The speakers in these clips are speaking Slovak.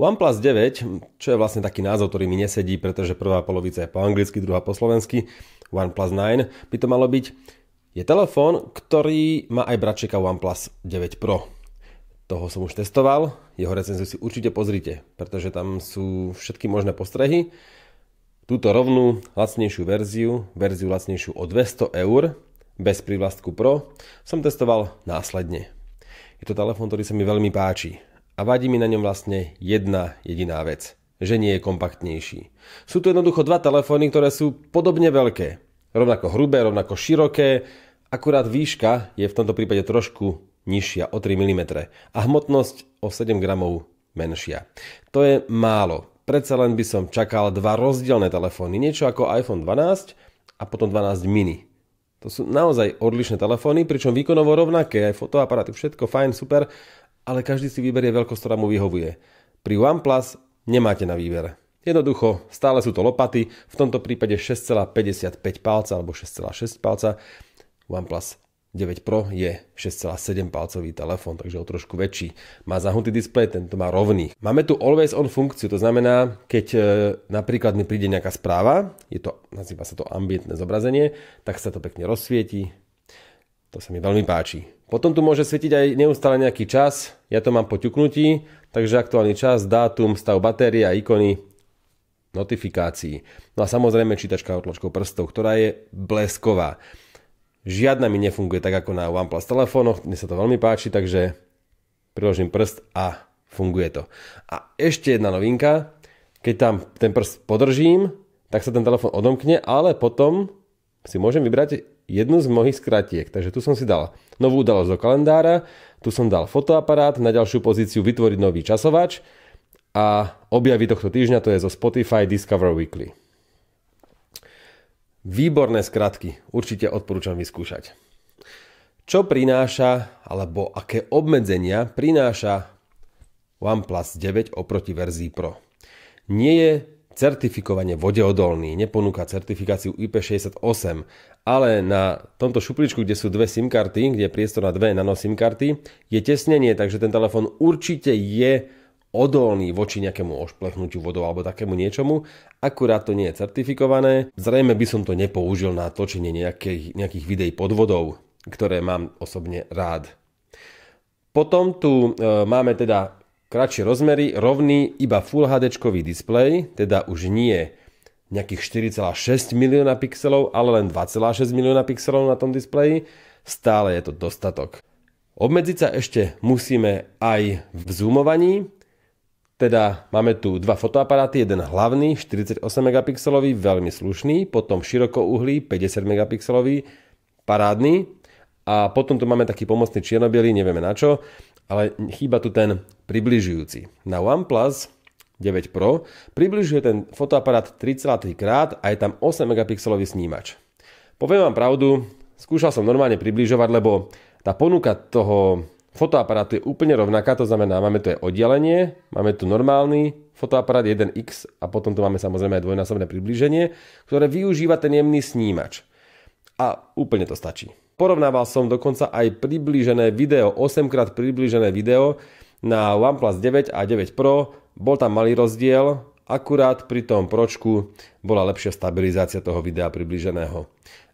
OnePlus 9, čo je vlastne taký názov, ktorý mi nesedí, pretože prvá polovica je po anglicky, druhá po slovensky, OnePlus 9 by to malo byť, je telefón, ktorý má aj bračeka OnePlus 9 Pro. Toho som už testoval, jeho recenziu si určite pozrite, pretože tam sú všetky možné postrehy. Túto rovnú, lacnejšiu verziu, verziu lacnejšiu o 200 eur, bez prívlastku Pro, som testoval následne. Je to telefón, ktorý sa mi veľmi páči a vadí mi na ňom vlastne jedna jediná vec, že nie je kompaktnejší. Sú to jednoducho dva telefóny, ktoré sú podobne veľké, rovnako hrubé, rovnako široké, akurát výška je v tomto prípade trošku nižšia o 3 mm a hmotnosť o 7 g menšia. To je málo. Predsa len by som čakal dva rozdielne telefóny, niečo ako iPhone 12 a potom 12 mini. To sú naozaj odlišné telefóny, pričom výkonovo rovnaké, aj fotoaparáty, všetko fajn, super, ale každý si vyberie veľkosť, ktorá mu vyhovuje. Pri OnePlus nemáte na výber. Jednoducho, stále sú to lopaty, v tomto prípade 6,55 palca alebo 6,6 palca. OnePlus 9 Pro je 6,7 palcový telefón, takže o trošku väčší. Má zahnutý displej, tento má rovný. Máme tu always on funkciu, to znamená, keď e, napríklad mi príde nejaká správa, je to, nazýva sa to ambientné zobrazenie, tak sa to pekne rozsvieti, to sa mi veľmi páči. Potom tu môže svietiť aj neustále nejaký čas. Ja to mám po ťuknutí, takže aktuálny čas, dátum, stav batérie a ikony notifikácií. No a samozrejme čítačka otlačkou prstov, ktorá je blesková. Žiadna mi nefunguje tak ako na OnePlus telefónoch, mne sa to veľmi páči, takže priložím prst a funguje to. A ešte jedna novinka, keď tam ten prst podržím, tak sa ten telefon odomkne, ale potom si môžem vybrať jednu z mnohých skratiek. Takže tu som si dal novú udalosť do kalendára, tu som dal fotoaparát, na ďalšiu pozíciu vytvoriť nový časovač a objavy tohto týždňa to je zo Spotify Discover Weekly. Výborné skratky, určite odporúčam vyskúšať. Čo prináša, alebo aké obmedzenia prináša OnePlus 9 oproti verzii Pro? Nie je Certifikovanie vodeodolný, neponúka certifikáciu IP68, ale na tomto šupličku, kde sú dve SIM karty, kde je priestor na dve nano SIM karty, je tesnenie, takže ten telefón určite je odolný voči nejakému ošplechnutiu vodou alebo takému niečomu, akurát to nie je certifikované. Zrejme by som to nepoužil na točenie nejakých, nejakých videí pod vodou, ktoré mám osobne rád. Potom tu e, máme teda Kratšie rozmery, rovný iba Full HD displej, teda už nie nejakých 4,6 milióna pixelov, ale len 2,6 milióna pixelov na tom displeji, stále je to dostatok. Obmedziť sa ešte musíme aj v zoomovaní, teda máme tu dva fotoaparáty, jeden hlavný 48 megapixelový, veľmi slušný, potom širokouhlý 50 megapixelový, parádny a potom tu máme taký pomocný čiernobielý, nevieme na čo ale chýba tu ten približujúci. Na OnePlus 9 Pro približuje ten fotoaparát 3,3 krát a je tam 8 megapixelový snímač. Poviem vám pravdu, skúšal som normálne približovať, lebo tá ponuka toho fotoaparátu je úplne rovnaká, to znamená, máme tu aj oddelenie, máme tu normálny fotoaparát 1x a potom tu máme samozrejme aj dvojnásobné približenie, ktoré využíva ten jemný snímač. A úplne to stačí. Porovnával som dokonca aj priblížené video, 8x priblížené video na OnePlus 9 a 9 Pro. Bol tam malý rozdiel, akurát pri tom pročku bola lepšia stabilizácia toho videa približeného.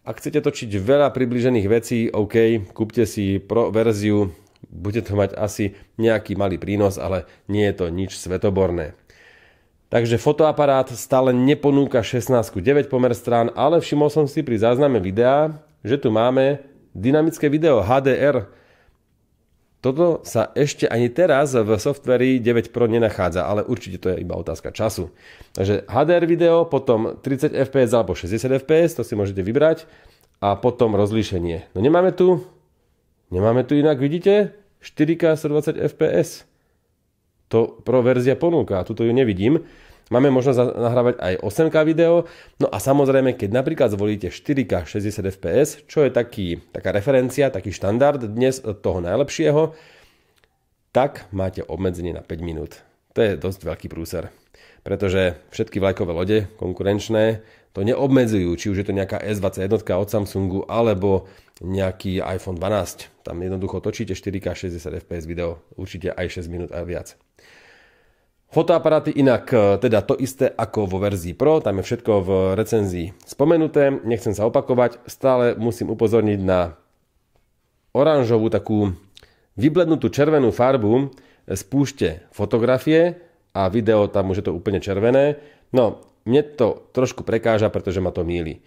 Ak chcete točiť veľa približených vecí, OK, kúpte si pro verziu, bude to mať asi nejaký malý prínos, ale nie je to nič svetoborné. Takže fotoaparát stále neponúka 16 9 pomer strán, ale všimol som si pri zázname videa, že tu máme dynamické video, HDR, toto sa ešte ani teraz v softveri 9 Pro nenachádza, ale určite to je iba otázka času. Takže HDR video, potom 30 fps alebo 60 fps, to si môžete vybrať a potom rozlíšenie. No nemáme tu, nemáme tu inak, vidíte? 4K 120 fps. To Pro verzia ponúka, tuto ju nevidím. Máme možnosť nahrávať aj 8K video, no a samozrejme, keď napríklad zvolíte 4K 60 fps, čo je taký, taká referencia, taký štandard dnes toho najlepšieho, tak máte obmedzenie na 5 minút. To je dosť veľký prúser, pretože všetky vlajkové lode konkurenčné to neobmedzujú, či už je to nejaká S21 od Samsungu alebo nejaký iPhone 12. Tam jednoducho točíte 4K 60 fps video, určite aj 6 minút a viac. Fotoaparáty inak e, teda to isté ako vo verzii Pro, tam je všetko v recenzii spomenuté, nechcem sa opakovať, stále musím upozorniť na oranžovú takú vyblednutú červenú farbu spúšte fotografie a video tam už je to úplne červené. No, mne to trošku prekáža, pretože ma to míli.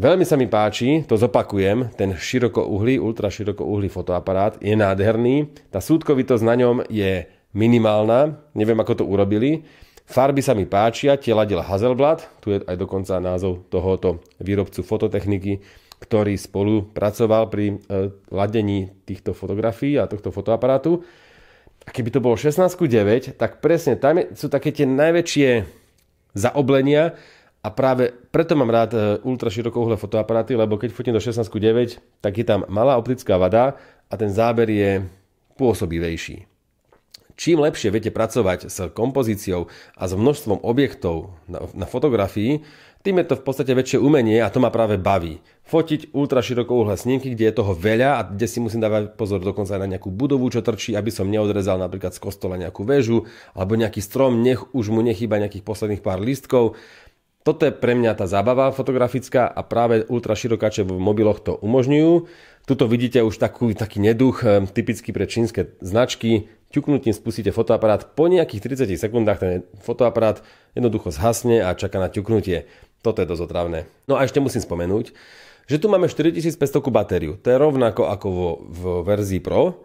Veľmi sa mi páči, to zopakujem, ten širokouhlý, ultraširokouhlý fotoaparát je nádherný, tá súdkovitosť na ňom je minimálna, neviem ako to urobili. Farby sa mi páčia, tie ladil Hazelblad, tu je aj dokonca názov tohoto výrobcu fototechniky, ktorý spolupracoval pri e, ladení týchto fotografií a tohto fotoaparátu. A keby to bolo 16.9, tak presne tam je, sú také tie najväčšie zaoblenia a práve preto mám rád e, ultra širokouhle fotoaparáty, lebo keď fotím do 16.9, tak je tam malá optická vada a ten záber je pôsobivejší. Čím lepšie viete pracovať s kompozíciou a s množstvom objektov na, na fotografii, tým je to v podstate väčšie umenie a to ma práve baví. Fotiť ultra širokouhlé snímky, kde je toho veľa a kde si musím dávať pozor dokonca aj na nejakú budovu, čo trčí, aby som neodrezal napríklad z kostola nejakú väžu alebo nejaký strom, nech už mu nechýba nejakých posledných pár listkov. Toto je pre mňa tá zábava fotografická a práve ultraširokáče v mobiloch to umožňujú. Tuto vidíte už takú, taký neduch eh, typický pre čínske značky. Ťuknutím spustíte fotoaparát, po nejakých 30 sekundách ten fotoaparát jednoducho zhasne a čaká na ťuknutie. Toto je dosť otravné. No a ešte musím spomenúť, že tu máme 4500 batériu. To je rovnako ako vo, v verzii Pro.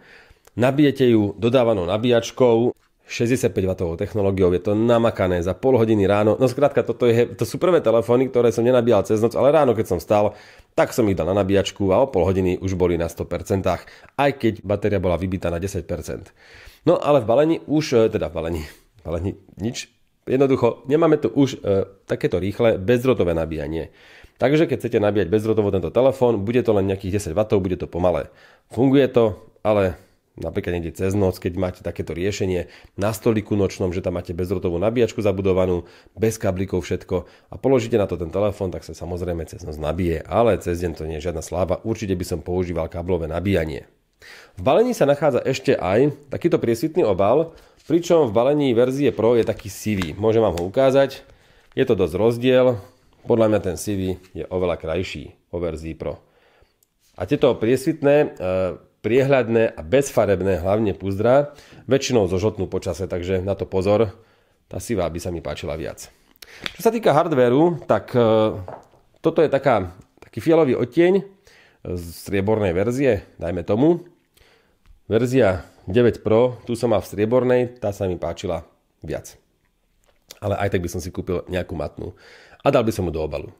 Nabijete ju dodávanou nabíjačkou, 65W technológiou, je to namakané za pol hodiny ráno. No zkrátka toto je, to sú prvé telefóny, ktoré som nenabíjal cez noc, ale ráno, keď som stal, tak som ich dal na nabíjačku a o pol hodiny už boli na 100%, aj keď batéria bola vybitá na 10%. No ale v balení už, e, teda v balení, balení nič, jednoducho nemáme tu už e, takéto rýchle bezdrotové nabíjanie. Takže keď chcete nabíjať bezdrotovo tento telefón, bude to len nejakých 10W, bude to pomalé. Funguje to, ale napríklad niekde cez noc, keď máte takéto riešenie na stoliku nočnom, že tam máte bezrotovú nabíjačku zabudovanú, bez kablíkov všetko a položíte na to ten telefón, tak sa samozrejme cez noc nabije, ale cez deň to nie je žiadna sláva, určite by som používal káblové nabíjanie. V balení sa nachádza ešte aj takýto priesvitný obal, pričom v balení verzie Pro je taký sivý. Môžem vám ho ukázať. Je to dosť rozdiel. Podľa mňa ten sivý je oveľa krajší o verzii Pro. A tieto priesvitné eh, priehľadné a bezfarebné, hlavne púzdra, väčšinou zožotnú počase, takže na to pozor, tá sivá by sa mi páčila viac. Čo sa týka hardvéru, tak e, toto je taká, taký fialový odtieň z striebornej verzie, dajme tomu. Verzia 9 Pro, tu som má v striebornej, tá sa mi páčila viac. Ale aj tak by som si kúpil nejakú matnú a dal by som mu do obalu.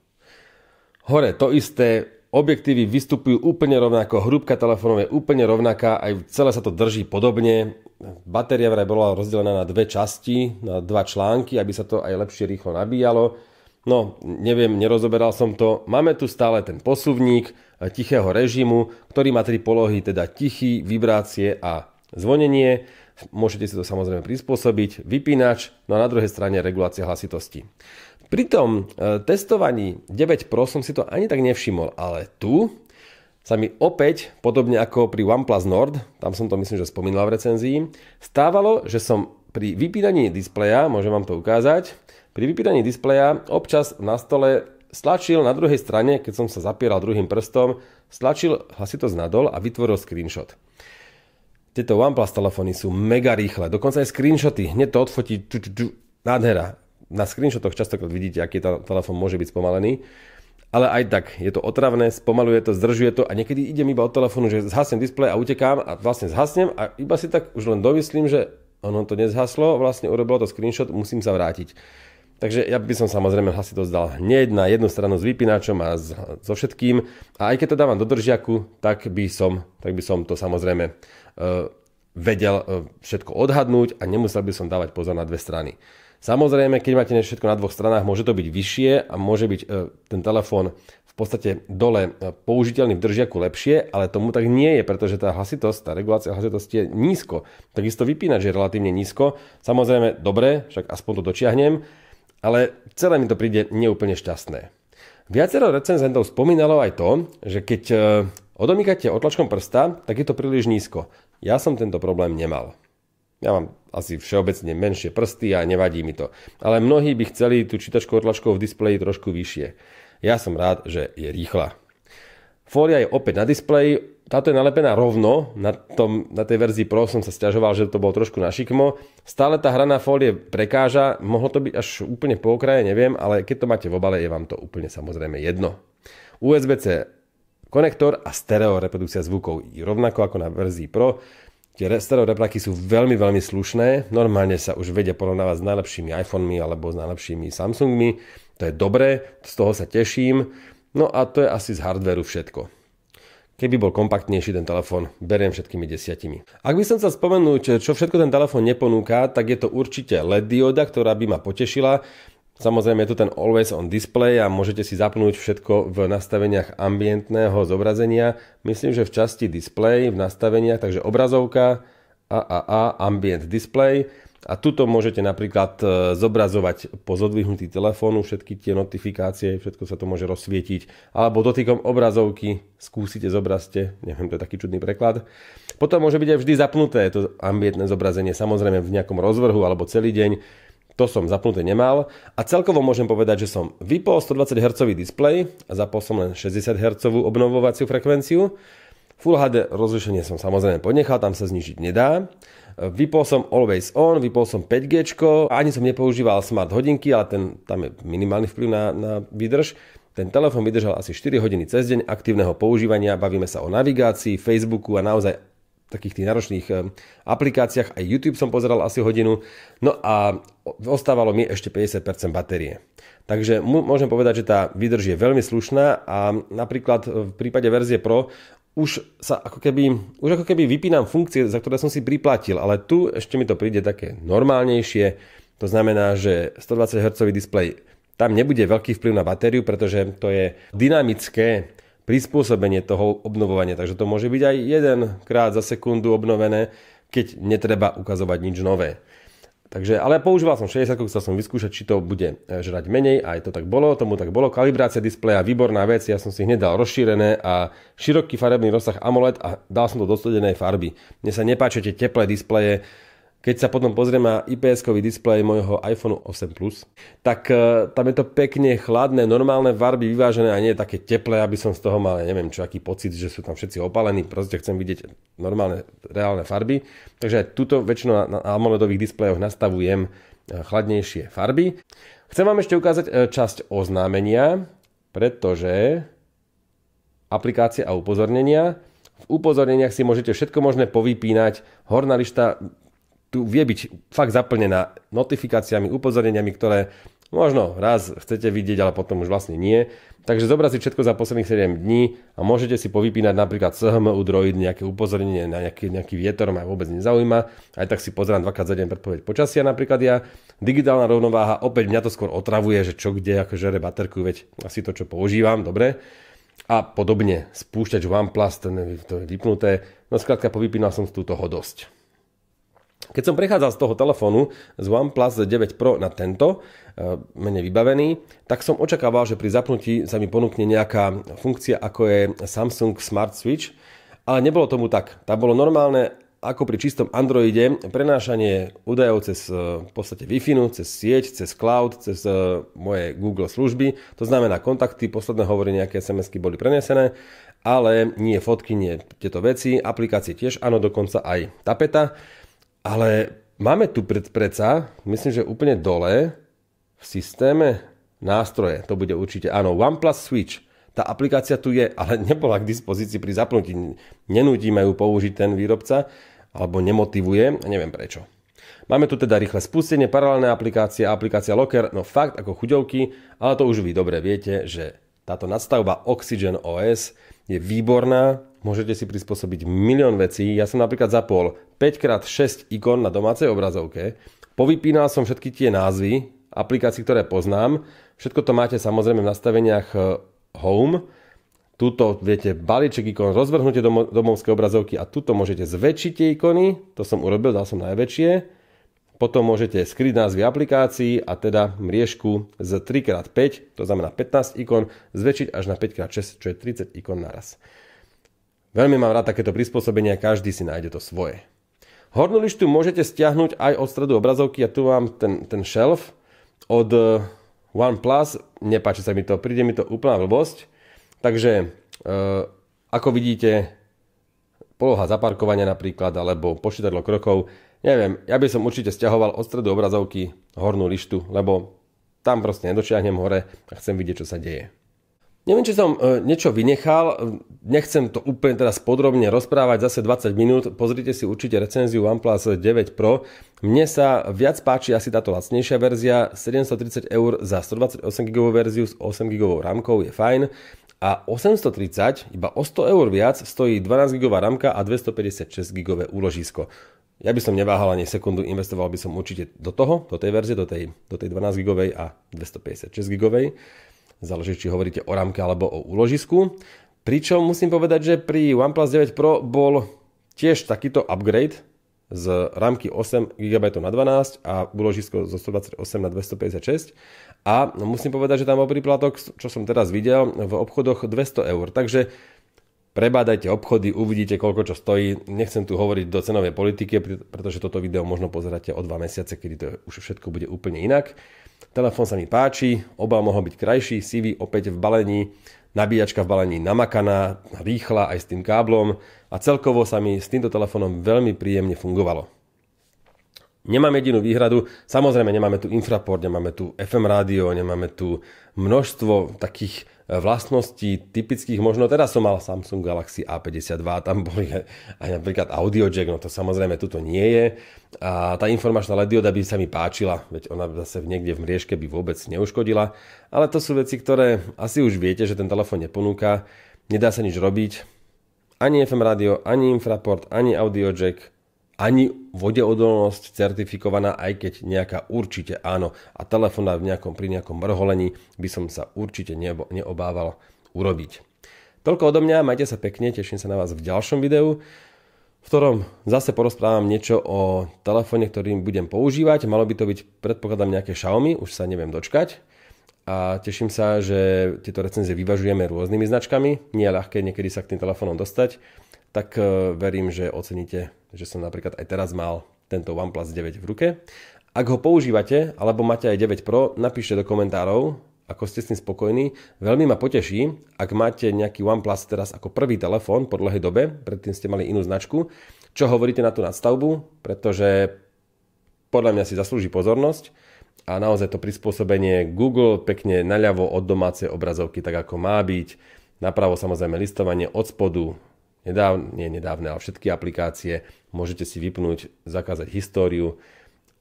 Hore to isté, Objektívy vystupujú úplne rovnako, hrúbka telefónov je úplne rovnaká, aj celé sa to drží podobne. Batéria vraj bola rozdelená na dve časti, na dva články, aby sa to aj lepšie rýchlo nabíjalo. No, neviem, nerozoberal som to. Máme tu stále ten posuvník eh, tichého režimu, ktorý má tri polohy, teda tichý, vibrácie a zvonenie. Môžete si to samozrejme prispôsobiť. Vypínač, no a na druhej strane regulácia hlasitosti. Pri tom e, testovaní 9 Pro som si to ani tak nevšimol, ale tu sa mi opäť, podobne ako pri OnePlus Nord, tam som to myslím, že spomínal v recenzii, stávalo, že som pri vypínaní displeja, môžem vám to ukázať, pri vypínaní displeja občas na stole stlačil na druhej strane, keď som sa zapieral druhým prstom, stlačil hlasitosť nadol a vytvoril screenshot. Tieto OnePlus telefóny sú mega rýchle, dokonca aj screenshoty, hneď to odfotí, nádhera na screenshotoch častokrát vidíte, aký tá, telefon môže byť spomalený. Ale aj tak, je to otravné, spomaluje to, zdržuje to a niekedy idem iba od telefónu, že zhasnem displej a utekám a vlastne zhasnem a iba si tak už len domyslím, že ono to nezhaslo, vlastne urobilo to screenshot, musím sa vrátiť. Takže ja by som samozrejme hlasitosť dal hneď na jednu stranu s vypínačom a s, so všetkým. A aj keď to dávam do držiaku, tak by som, tak by som to samozrejme uh, vedel uh, všetko odhadnúť a nemusel by som dávať pozor na dve strany. Samozrejme, keď máte všetko na dvoch stranách, môže to byť vyššie a môže byť e, ten telefón v podstate dole e, použiteľný v držiaku lepšie, ale tomu tak nie je, pretože tá hlasitosť, tá regulácia hlasitosti je nízko. Takisto vypínač je relatívne nízko. Samozrejme, dobre, však aspoň to dočiahnem, ale celé mi to príde neúplne šťastné. Viacero recenzentov spomínalo aj to, že keď e, odomýkate otlačkom prsta, tak je to príliš nízko. Ja som tento problém nemal ja mám asi všeobecne menšie prsty a nevadí mi to. Ale mnohí by chceli tú čítačku otlačkov v displeji trošku vyššie. Ja som rád, že je rýchla. Fólia je opäť na displeji, táto je nalepená rovno, na, tom, na tej verzii Pro som sa stiažoval, že to bolo trošku šikmo. Stále tá hraná fólie prekáža, mohlo to byť až úplne po okraje, neviem, ale keď to máte v obale, je vám to úplne samozrejme jedno. USB-C konektor a stereo reprodukcia zvukov rovnako ako na verzii Pro. Tie starodepraky sú veľmi, veľmi slušné. Normálne sa už vedia porovnávať s najlepšími iPhonemi alebo s najlepšími Samsungmi. To je dobré, z toho sa teším. No a to je asi z hardveru všetko. Keby bol kompaktnejší ten telefón, beriem všetkými desiatimi. Ak by som sa spomenúť, čo všetko ten telefón neponúka, tak je to určite LED dioda, ktorá by ma potešila. Samozrejme je tu ten always on display a môžete si zapnúť všetko v nastaveniach ambientného zobrazenia. Myslím, že v časti display v nastaveniach, takže obrazovka, AAA, ambient display. A tuto môžete napríklad e, zobrazovať po zodvihnutí telefónu všetky tie notifikácie, všetko sa to môže rozsvietiť. Alebo dotykom obrazovky skúsite, zobrazte, neviem, to je taký čudný preklad. Potom môže byť aj vždy zapnuté to ambientné zobrazenie, samozrejme v nejakom rozvrhu alebo celý deň to som zapnuté nemal a celkovo môžem povedať, že som vypol 120 Hz displej a zapol som len 60 Hz obnovovaciu frekvenciu. Full HD rozlišenie som samozrejme ponechal, tam sa znižiť nedá. Vypol som Always On, vypol som 5G, ani som nepoužíval smart hodinky, ale ten, tam je minimálny vplyv na, na výdrž. Ten telefon vydržal asi 4 hodiny cez deň aktívneho používania, bavíme sa o navigácii, Facebooku a naozaj takých tých náročných ehm, aplikáciách. Aj YouTube som pozeral asi hodinu. No a ostávalo mi ešte 50% batérie. Takže môžem povedať, že tá výdrž je veľmi slušná a napríklad e, v prípade verzie Pro už sa ako keby, už ako keby vypínam funkcie, za ktoré som si priplatil, ale tu ešte mi to príde také normálnejšie. To znamená, že 120 Hz displej tam nebude veľký vplyv na batériu, pretože to je dynamické prispôsobenie toho obnovovania. Takže to môže byť aj krát za sekundu obnovené, keď netreba ukazovať nič nové. Takže, ale používal som 60, chcel som vyskúšať, či to bude eh, žrať menej, a aj to tak bolo, tomu tak bolo. Kalibrácia displeja, výborná vec, ja som si hneď dal rozšírené a široký farebný rozsah AMOLED a dal som to do studenej farby. Mne sa nepáčia tie teplé displeje, keď sa potom pozrieme na IPS-kový displej mojho iPhone 8 Plus, tak e, tam je to pekne chladné, normálne varby vyvážené a nie je také teplé, aby som z toho mal, neviem čo, aký pocit, že sú tam všetci opalení, proste chcem vidieť normálne, reálne farby. Takže aj tuto väčšinou na AMOLEDových displejoch nastavujem e, chladnejšie farby. Chcem vám ešte ukázať e, časť oznámenia, pretože aplikácie a upozornenia v upozorneniach si môžete všetko možné povypínať. Horná lišta tu vie byť fakt zaplnená notifikáciami, upozorneniami, ktoré možno raz chcete vidieť, ale potom už vlastne nie. Takže zobrať si všetko za posledných 7 dní a môžete si povypínať napríklad SHMU droid, nejaké upozornenie na nejaký, nejaký vietor, ma vôbec nezaujíma. Aj tak si pozerám 2 za deň predpoveď počasia napríklad ja. Digitálna rovnováha, opäť mňa to skôr otravuje, že čo kde, ako žere baterku, veď asi to, čo používam, dobre. A podobne, spúšťač OnePlus, ten to je vypnuté. No skrátka, povypínal som z túto hodosť. Keď som prechádzal z toho telefónu z OnePlus 9 Pro na tento, e, menej vybavený, tak som očakával, že pri zapnutí sa mi ponúkne nejaká funkcia, ako je Samsung Smart Switch, ale nebolo tomu tak. Tam bolo normálne ako pri čistom Androide, prenášanie údajov cez e, v podstate wi cez sieť, cez cloud, cez e, moje Google služby. To znamená kontakty, posledné hovory, nejaké sms boli prenesené, ale nie fotky, nie tieto veci, aplikácie tiež, áno, dokonca aj tapeta. Ale máme tu pred, predsa, myslím, že úplne dole v systéme nástroje, to bude určite, áno, OnePlus Switch, tá aplikácia tu je, ale nebola k dispozícii pri zapnutí. Nenútime ju použiť ten výrobca, alebo nemotivuje, neviem prečo. Máme tu teda rýchle spustenie, paralelné aplikácie, aplikácia Locker, no fakt ako chuťovky, ale to už vy dobre viete, že táto nadstavba Oxygen OS je výborná, Môžete si prispôsobiť milión vecí. Ja som napríklad zapol 5x6 ikon na domácej obrazovke. Povypínal som všetky tie názvy aplikácií, ktoré poznám. Všetko to máte samozrejme v nastaveniach e, Home. Tuto viete balíček ikon, rozvrhnutie domo- domovskej obrazovky a tuto môžete zväčšiť tie ikony. To som urobil, dal som najväčšie. Potom môžete skryť názvy aplikácií a teda mriežku z 3x5, to znamená 15 ikon, zväčšiť až na 5x6, čo je 30 ikon naraz. Veľmi mám rád takéto prispôsobenia, každý si nájde to svoje. Hornú lištu môžete stiahnuť aj od stredu obrazovky, ja tu mám ten, ten shelf od eh, OnePlus, nepáči sa mi to, príde mi to úplná blbosť. Takže eh, ako vidíte, poloha zaparkovania napríklad, alebo počítadlo krokov, neviem, ja by som určite stiahoval od stredu obrazovky hornú lištu, lebo tam proste nedočiahnem hore a chcem vidieť, čo sa deje. Neviem, či som e, niečo vynechal, e, nechcem to úplne teraz podrobne rozprávať, zase 20 minút, pozrite si určite recenziu OnePlus 9 Pro. Mne sa viac páči asi táto lacnejšia verzia, 730 eur za 128 GB verziu s 8 GB ramkou je fajn a 830, iba o 100 eur viac, stojí 12 GB ramka a 256 GB úložisko. Ja by som neváhal ani sekundu, investoval by som určite do toho, do tej verzie, do tej, do tej 12 gigovej a 256 GB záleží či hovoríte o rámke alebo o úložisku. Pričom musím povedať, že pri OnePlus 9 Pro bol tiež takýto upgrade z rámky 8 GB na 12 a úložisko zo 128 na 256 a musím povedať, že tam bol príplatok, čo som teraz videl, v obchodoch 200 eur. Takže prebádajte obchody, uvidíte, koľko čo stojí. Nechcem tu hovoriť do cenovej politiky, pretože toto video možno pozeráte o 2 mesiace, kedy to už všetko bude úplne inak. Telefón sa mi páči, obal mohol byť krajší, CV opäť v balení, nabíjačka v balení namakaná, rýchla aj s tým káblom a celkovo sa mi s týmto telefónom veľmi príjemne fungovalo. Nemám jedinú výhradu. Samozrejme, nemáme tu infraport, nemáme tu FM rádio, nemáme tu množstvo takých eh, vlastností typických. Možno teraz som mal Samsung Galaxy A52, tam boli aj napríklad audio jack, no to samozrejme tuto nie je. A tá informačná LED dioda by sa mi páčila, veď ona zase niekde v mriežke by vôbec neuškodila. Ale to sú veci, ktoré asi už viete, že ten telefón neponúka. Nedá sa nič robiť. Ani FM rádio, ani infraport, ani audio jack – ani vodeodolnosť certifikovaná, aj keď nejaká určite áno. A telefóna v nejakom, pri nejakom vrholení by som sa určite nebo, neobával urobiť. Toľko odo mňa, majte sa pekne, teším sa na vás v ďalšom videu, v ktorom zase porozprávam niečo o telefóne, ktorý budem používať. Malo by to byť, predpokladám, nejaké Xiaomi, už sa neviem dočkať. A teším sa, že tieto recenzie vyvažujeme rôznymi značkami. Nie je ľahké niekedy sa k tým telefónom dostať tak e, verím, že oceníte, že som napríklad aj teraz mal tento OnePlus 9 v ruke. Ak ho používate, alebo máte aj 9 Pro, napíšte do komentárov, ako ste s tým spokojní. Veľmi ma poteší, ak máte nejaký OnePlus teraz ako prvý telefón po dlhej dobe, predtým ste mali inú značku, čo hovoríte na tú nadstavbu, pretože podľa mňa si zaslúži pozornosť a naozaj to prispôsobenie Google pekne naľavo od domácej obrazovky, tak ako má byť, napravo samozrejme listovanie od spodu, nedávne, nie nedávne, ale všetky aplikácie, môžete si vypnúť, zakázať históriu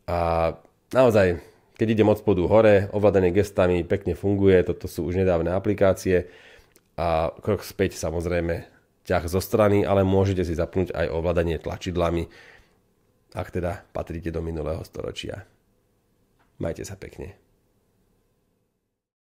a naozaj, keď idem od spodu hore, ovládanie gestami pekne funguje, toto sú už nedávne aplikácie a krok späť samozrejme ťah zo strany, ale môžete si zapnúť aj ovládanie tlačidlami, ak teda patríte do minulého storočia. Majte sa pekne.